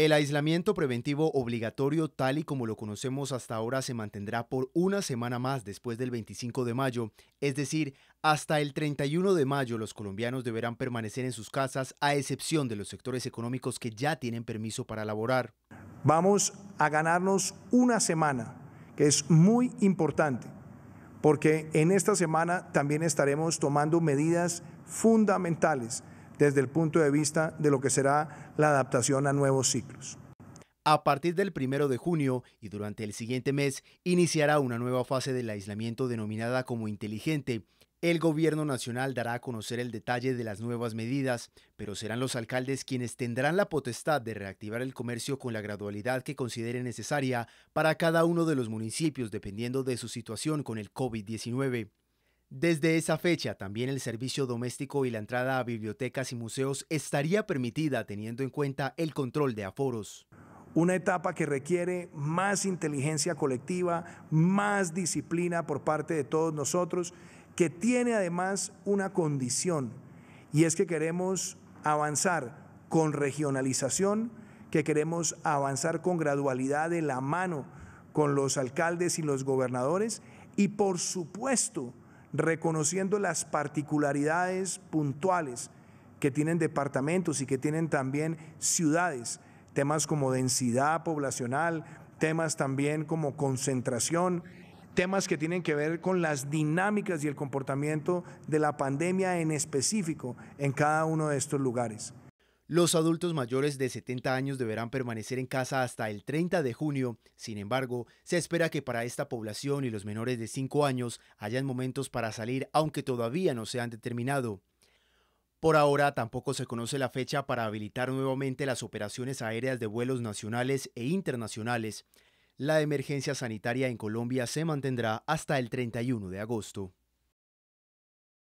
El aislamiento preventivo obligatorio tal y como lo conocemos hasta ahora se mantendrá por una semana más después del 25 de mayo, es decir, hasta el 31 de mayo los colombianos deberán permanecer en sus casas a excepción de los sectores económicos que ya tienen permiso para laborar. Vamos a ganarnos una semana, que es muy importante, porque en esta semana también estaremos tomando medidas fundamentales desde el punto de vista de lo que será la adaptación a nuevos ciclos. A partir del primero de junio y durante el siguiente mes iniciará una nueva fase del aislamiento denominada como inteligente. El gobierno nacional dará a conocer el detalle de las nuevas medidas, pero serán los alcaldes quienes tendrán la potestad de reactivar el comercio con la gradualidad que considere necesaria para cada uno de los municipios dependiendo de su situación con el COVID-19. Desde esa fecha, también el servicio doméstico y la entrada a bibliotecas y museos estaría permitida teniendo en cuenta el control de aforos. Una etapa que requiere más inteligencia colectiva, más disciplina por parte de todos nosotros, que tiene además una condición, y es que queremos avanzar con regionalización, que queremos avanzar con gradualidad de la mano con los alcaldes y los gobernadores, y por supuesto, reconociendo las particularidades puntuales que tienen departamentos y que tienen también ciudades, temas como densidad poblacional, temas también como concentración, temas que tienen que ver con las dinámicas y el comportamiento de la pandemia en específico en cada uno de estos lugares. Los adultos mayores de 70 años deberán permanecer en casa hasta el 30 de junio. Sin embargo, se espera que para esta población y los menores de 5 años hayan momentos para salir aunque todavía no se han determinado. Por ahora tampoco se conoce la fecha para habilitar nuevamente las operaciones aéreas de vuelos nacionales e internacionales. La emergencia sanitaria en Colombia se mantendrá hasta el 31 de agosto.